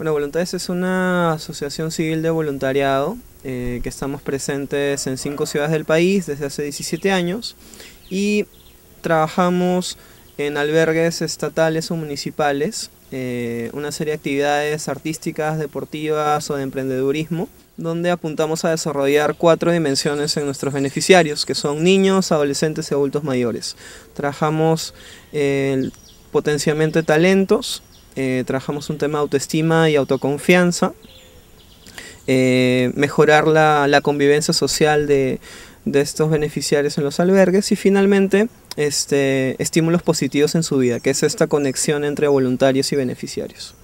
Bueno, Voluntades es una asociación civil de voluntariado eh, que estamos presentes en cinco ciudades del país desde hace 17 años y trabajamos en albergues estatales o municipales eh, una serie de actividades artísticas, deportivas o de emprendedurismo, donde apuntamos a desarrollar cuatro dimensiones en nuestros beneficiarios, que son niños, adolescentes y adultos mayores. Trabajamos potenciamiento de talentos, eh, trabajamos un tema de autoestima y autoconfianza, eh, mejorar la, la, convivencia social de, de, estos beneficiarios en los albergues y finalmente este, estímulos positivos en su vida, que es esta conexión entre voluntarios y beneficiarios.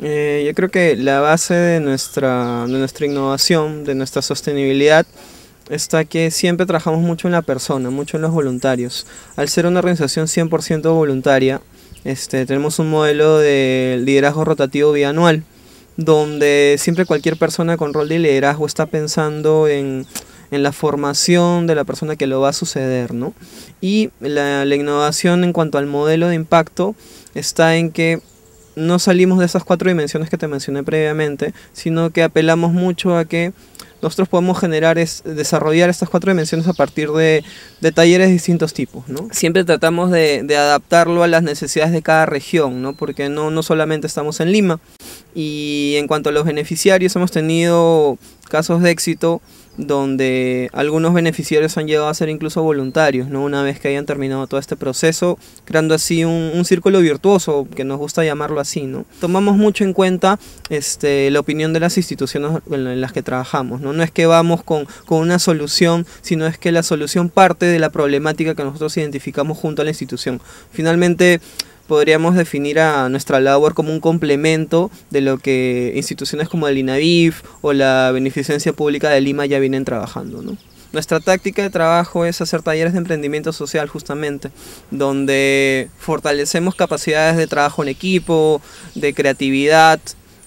Eh, yo creo que la base de nuestra, de nuestra innovación, de nuestra sostenibilidad, está que siempre trabajamos mucho en la persona, mucho en los voluntarios. Al ser una organización 100% voluntaria, este, tenemos un modelo de liderazgo rotativo bianual, donde siempre cualquier persona con rol de liderazgo está pensando en, en la formación de la persona que lo va a suceder, ¿no? Y la, la innovación en cuanto al modelo de impacto está en que no salimos de esas cuatro dimensiones que te mencioné previamente, sino que apelamos mucho a que nosotros podemos generar es desarrollar estas cuatro dimensiones a partir de, talleres de distintos tipos, ¿no? Siempre tratamos de, adaptarlo a las necesidades de cada región, ¿no? Porque no, no solamente estamos en Lima. Y en cuanto a los beneficiarios, hemos tenido casos de éxito donde algunos beneficiarios han llegado a ser incluso voluntarios, ¿no? una vez que hayan terminado todo este proceso, creando así un, círculo virtuoso, que nos gusta llamarlo así. ¿no? Tomamos mucho en cuenta este, la opinión de las instituciones en las que trabajamos. No, no es que vamos con, con una solución, sino es que la solución parte de la problemática que nosotros identificamos junto a la institución. Finalmente, podríamos definir a nuestra labor como un complemento de lo que instituciones como el INAVIF o la Beneficencia Pública de Lima ya vienen trabajando, ¿no? Nuestra táctica de trabajo es hacer talleres de emprendimiento social justamente, donde fortalecemos capacidades de trabajo en equipo, de creatividad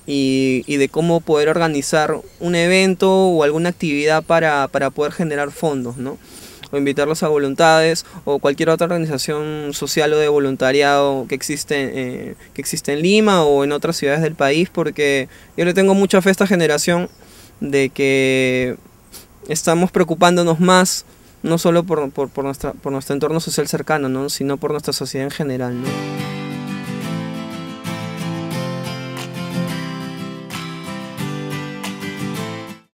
y, y de cómo poder organizar un evento o alguna actividad para, para poder generar fondos, ¿no? o invitarlos a voluntades o cualquier otra organización social o de voluntariado que existe, eh, que existe en Lima o en otras ciudades del país, porque yo le tengo mucha fe a esta generación de que estamos preocupándonos más no solo por, por, nuestro entorno social cercano, sino por nuestra sociedad en general.